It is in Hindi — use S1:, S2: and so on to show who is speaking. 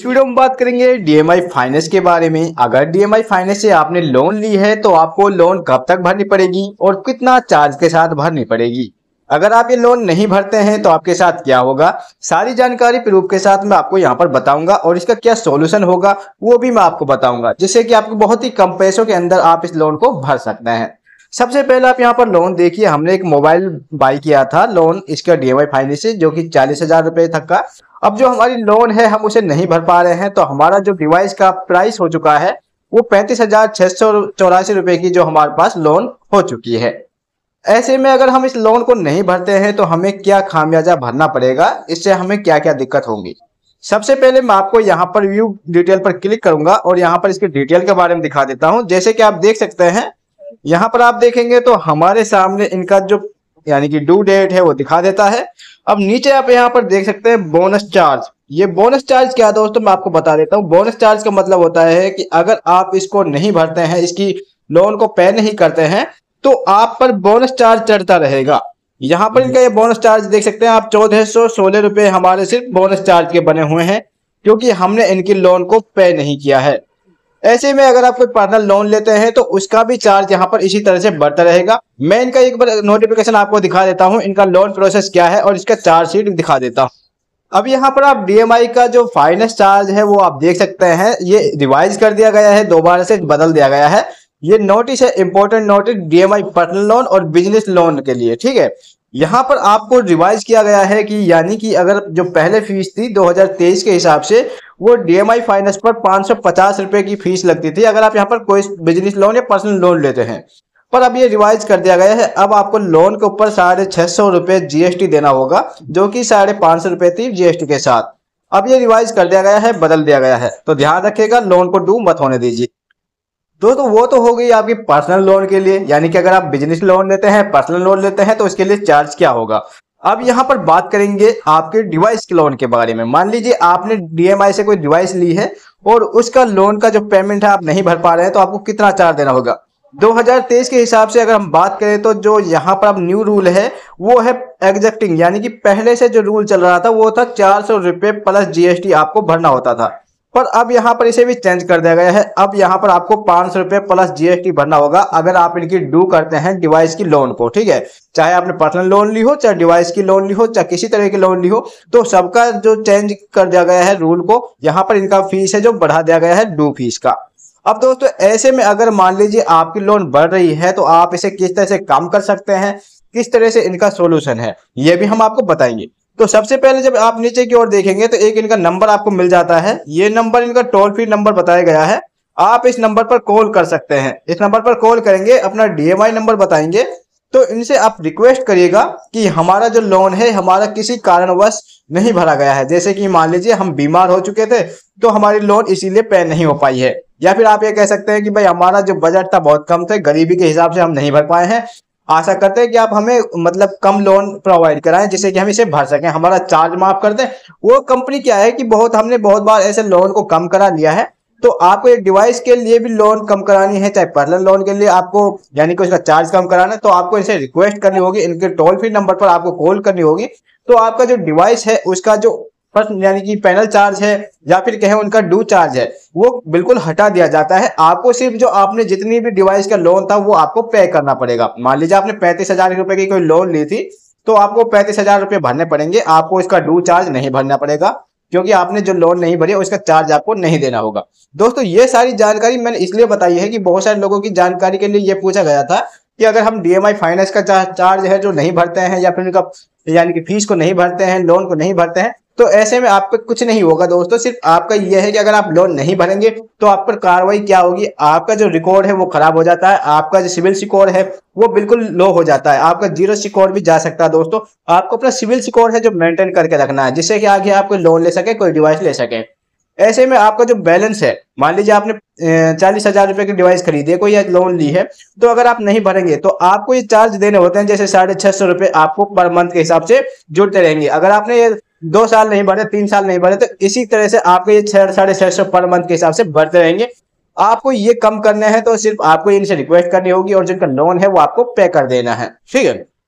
S1: इस वीडियो में बात करेंगे डीएमआई फाइनेंस के बारे में अगर डीएमआई फाइनेंस से आपने लोन ली है तो आपको लोन कब तक भरनी पड़ेगी और कितना चार्ज के साथ भरनी पड़ेगी अगर आप ये लोन नहीं भरते हैं तो आपके साथ क्या होगा सारी जानकारी प्रूफ के साथ मैं आपको यहाँ पर बताऊंगा और इसका क्या सोल्यूशन होगा वो भी मैं आपको बताऊंगा जिससे की आपको बहुत ही कम पैसों के अंदर आप इस लोन को भर सकते हैं सबसे पहले आप यहाँ पर लोन देखिए हमने एक मोबाइल बाई किया था लोन इसका डीएमआई फाइनेंस जो कि चालीस हजार रुपए तक का अब जो हमारी लोन है हम उसे नहीं भर पा रहे हैं तो हमारा जो डिवाइस का प्राइस हो चुका है वो पैंतीस हजार छह सौ चौरासी रुपए की जो हमारे पास लोन हो चुकी है ऐसे में अगर हम इस लोन को नहीं भरते हैं तो हमें क्या खामियाजा भरना पड़ेगा इससे हमें क्या क्या दिक्कत होगी सबसे पहले मैं आपको यहाँ पर व्यू डिटेल पर क्लिक करूंगा और यहाँ पर इसके डिटेल के बारे में दिखा देता हूँ जैसे कि आप देख सकते हैं यहाँ पर आप देखेंगे तो हमारे सामने इनका जो यानी कि ड्यू डेट है वो दिखा देता है अब नीचे आप यहाँ पर देख सकते हैं बोनस चार्ज ये बोनस चार्ज क्या है दोस्तों मैं आपको बता देता हूँ बोनस चार्ज का मतलब होता है कि अगर आप इसको नहीं भरते हैं इसकी लोन को पे नहीं करते हैं तो आप पर बोनस चार्ज चढ़ता रहेगा यहाँ पर इनका ये बोनस चार्ज देख सकते हैं आप चौदह सौ सोलह रुपए हमारे सिर्फ बोनस चार्ज के बने हुए हैं क्योंकि हमने इनकी लोन को पे नहीं किया है ऐसे में अगर आप कोई पर्सनल लोन लेते हैं तो उसका भी चार्ज यहाँ पर इसी तरह से बढ़ता रहेगा मैं इनका एक बार नोटिफिकेशन आपको दिखा देता हूँ इनका लोन प्रोसेस क्या है और इसका चार्जशीट दिखा देता हूँ अब यहाँ पर आप डीएमआई का जो फाइनेंस चार्ज है वो आप देख सकते हैं ये रिवाइज कर दिया गया है दोबारा से बदल दिया गया है ये नोटिस है important notice DMI personal loan और बिजनेस लोन के लिए ठीक है यहाँ पर आपको रिवाइज किया गया है कि यानी कि अगर जो पहले फीस थी 2023 के हिसाब से वो डीएमआई फाइनेंस पर पांच सौ की फीस लगती थी अगर आप यहाँ पर कोई बिजनेस लोन या पर्सनल लोन लेते हैं पर अब ये रिवाइज कर दिया गया है अब आपको लोन के ऊपर साढ़े छह सौ रुपए जीएसटी देना होगा जो कि साढ़े पांच सौ रुपए थी जीएसटी के साथ अब ये रिवाइज कर दिया गया है बदल दिया गया है तो ध्यान रखिएगा लोन को डू मत होने दीजिए दोस्तों तो वो तो हो गई आपकी पर्सनल लोन के लिए यानी कि अगर आप बिजनेस लोन लेते हैं पर्सनल लोन लेते हैं तो उसके लिए चार्ज क्या होगा अब यहाँ पर बात करेंगे आपके डिवाइस के लोन के बारे में मान लीजिए आपने डीएमआई से कोई डिवाइस ली है और उसका लोन का जो पेमेंट है आप नहीं भर पा रहे हैं तो आपको कितना चार्ज देना होगा 2023 के हिसाब से अगर हम बात करें तो जो यहाँ पर अब न्यू रूल है वो है एग्जेक्टिंग यानी कि पहले से जो रूल चल रहा था वो था चार सौ रुपये प्लस जीएसटी आपको भरना होता था पर अब यहाँ पर इसे भी चेंज कर दिया गया है अब यहाँ पर आपको पांच सौ रुपए प्लस जीएसटी भरना होगा अगर आप इनकी डू करते हैं डिवाइस की लोन को ठीक है चाहे आपने पर्सनल लोन ली हो चाहे डिवाइस की लोन ली हो चाहे किसी तरह की लोन ली हो तो सबका जो चेंज कर दिया गया है रूल को यहाँ पर इनका फीस है जो बढ़ा दिया गया है डू फीस का अब दोस्तों ऐसे में अगर मान लीजिए आपकी लोन बढ़ रही है तो आप इसे किस तरह से कम कर सकते हैं किस तरह से इनका सोल्यूशन है ये भी हम आपको बताएंगे तो सबसे पहले जब आप नीचे की ओर देखेंगे तो एक इनका नंबर आपको मिल जाता है ये नंबर इनका टोल फ्री नंबर बताया गया है आप इस नंबर पर कॉल कर सकते हैं इस नंबर पर कॉल करेंगे अपना डीएमआई नंबर बताएंगे तो इनसे आप रिक्वेस्ट करिएगा कि हमारा जो लोन है हमारा किसी कारणवश नहीं भरा गया है जैसे कि मान लीजिए हम बीमार हो चुके थे तो हमारी लोन इसीलिए पे नहीं हो पाई है या फिर आप ये कह सकते हैं कि भाई हमारा जो बजट था बहुत कम था गरीबी के हिसाब से हम नहीं भर पाए हैं आशा करते हैं कि आप हमें मतलब कम लोन प्रोवाइड कराएं जिससे कि हम इसे भर सकें हमारा चार्ज माफ कर दें वो कंपनी क्या है कि बहुत हमने बहुत बार ऐसे लोन को कम करा लिया है तो आपको एक डिवाइस के लिए भी लोन कम करानी है चाहे पर्सनल लोन के लिए आपको यानी कि उसका चार्ज कम कराना है तो आपको इनसे रिक्वेस्ट करनी होगी इनके टोल फ्री नंबर पर आपको कॉल करनी होगी तो आपका जो डिवाइस है उसका जो फर्स्ट यानी कि पैनल चार्ज है या फिर कहें उनका डू चार्ज है वो बिल्कुल हटा दिया जाता है आपको सिर्फ जो आपने जितनी भी डिवाइस का लोन था वो आपको पे करना पड़ेगा मान लीजिए आपने पैंतीस हजार रुपए की कोई लोन ली थी तो आपको पैंतीस हजार रुपये भरने पड़ेंगे आपको इसका डू चार्ज नहीं भरना पड़ेगा क्योंकि आपने जो लोन नहीं भरी उसका चार्ज आपको नहीं देना होगा दोस्तों ये सारी जानकारी मैंने इसलिए बताई है कि बहुत सारे लोगों की जानकारी के लिए ये पूछा गया था कि अगर हम डीएमआई फाइनेंस का चार्ज है जो नहीं भरते हैं या फिर उनका यानी कि फीस को नहीं भरते हैं लोन को नहीं भरते हैं तो ऐसे में आप पर कुछ नहीं होगा दोस्तों सिर्फ आपका यह है कि अगर आप लोन नहीं भरेंगे तो आप पर कार्रवाई क्या होगी आपका जो रिकॉर्ड है वो खराब हो जाता है आपका जो सिविल स्कोर है वो बिल्कुल लो हो जाता है आपका जीरो स्कोर भी जा सकता है दोस्तों आपको अपना सिविल स्कोर है जो मेंटेन करके रखना है जिससे कि आगे आप कोई लोन ले सके कोई डिवाइस ले सके ऐसे में आपका जो बैलेंस है मान लीजिए आपने चालीस हजार रुपए की डिवाइस खरीदी है कोई लोन ली है तो अगर आप नहीं भरेंगे तो आपको ये चार्ज देने होते हैं जैसे साढ़े छह सौ रुपए आपको पर मंथ के हिसाब से जुड़ते रहेंगे अगर आपने ये दो साल नहीं बढ़े तीन साल नहीं बढ़े तो इसी तरह से आपके ये छह साढ़े छह सौ पर मंथ के हिसाब से बढ़ते रहेंगे आपको ये कम करने हैं तो सिर्फ आपको इनसे रिक्वेस्ट करनी होगी और जिनका लोन है वो आपको पे कर देना है ठीक है